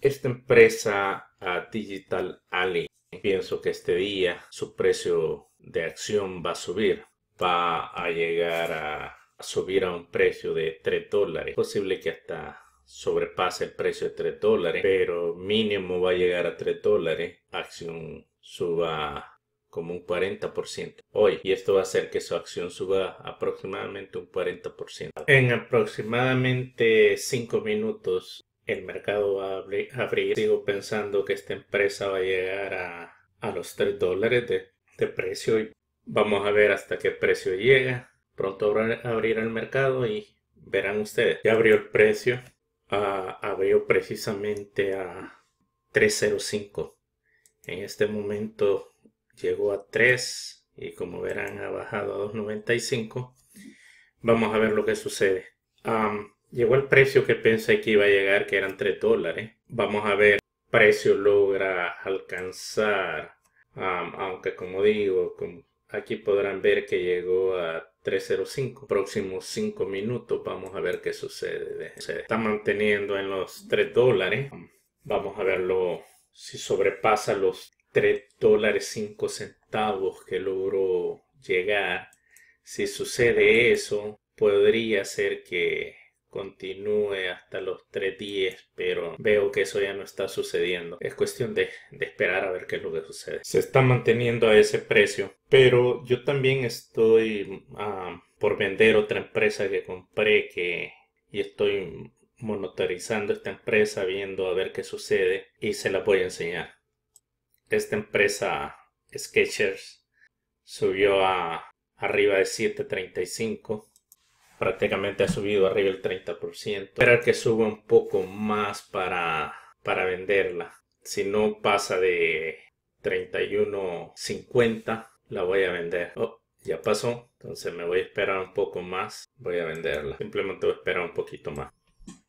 Esta empresa ah, Digital Ali, pienso que este día su precio de acción va a subir, va a llegar a, a subir a un precio de 3 dólares, posible que hasta sobrepase el precio de 3 dólares, pero mínimo va a llegar a 3 dólares, acción suba como un 40% hoy y esto va a hacer que su acción suba aproximadamente un 40%. En aproximadamente 5 minutos el mercado va a abrir. Sigo pensando que esta empresa va a llegar a, los 3 dólares de, precio y vamos a ver hasta qué precio llega. Pronto abrir el mercado y verán ustedes. Ya abrió el precio. Ah, abrió precisamente a 305. En este momento llegó a 3 y como verán ha bajado a 295. Vamos a ver lo que sucede llegó el precio que pensé que iba a llegar, que eran 3 dólares. Vamos a ver, precio logra alcanzar, aunque como digo, aquí podrán ver que llegó a 305. Próximos 5 minutos vamos a ver qué sucede. Se está manteniendo en los 3 dólares. Vamos a verlo si sobrepasa los 3 dólares 5 centavos que logró llegar. Si sucede eso, podría ser que continúe hasta los días pero veo que eso ya no está sucediendo. Es cuestión de, esperar a ver qué es lo que sucede. Se está manteniendo a ese precio, pero yo también estoy ah, por vender otra empresa que compré que y estoy monitorizando esta empresa viendo a ver qué sucede y se la voy a enseñar. Esta empresa Sketchers subió a arriba de 735 prácticamente ha subido arriba el 30%. Esperar que suba un poco más para, para venderla. Si no pasa de 31.50, la voy a vender. Oh, ya pasó. Entonces me voy a esperar un poco más. Voy a venderla. Simplemente voy a esperar un poquito más.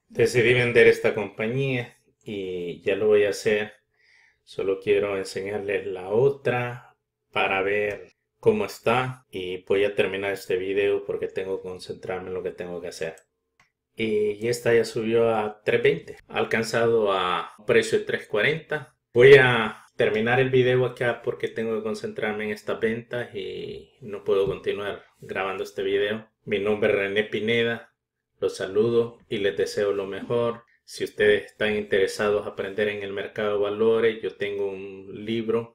Decidí vender esta compañía y ya lo voy a hacer. Solo quiero enseñarles la otra para ver cómo está y voy a terminar este video porque tengo que concentrarme en lo que tengo que hacer. Y esta ya subió a 3.20, ha alcanzado a precio de 3.40. Voy a terminar el video acá porque tengo que concentrarme en estas ventas y no puedo continuar grabando este video. Mi nombre es René Pineda, los saludo y les deseo lo mejor. Si ustedes están interesados en aprender en el mercado valores, yo tengo un libro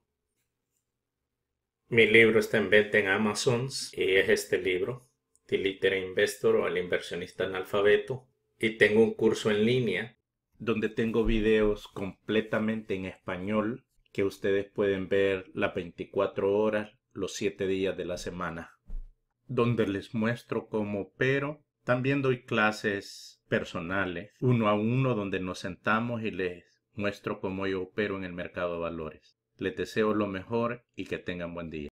mi libro está en venta en Amazon y es este libro, The Literate Investor o El inversionista analfabeto. Y tengo un curso en línea donde tengo videos completamente en español que ustedes pueden ver las 24 horas, los 7 días de la semana, donde les muestro cómo opero. también doy clases personales, uno a uno, donde nos sentamos y les muestro cómo yo opero en el mercado de valores. Les deseo lo mejor y que tengan buen día.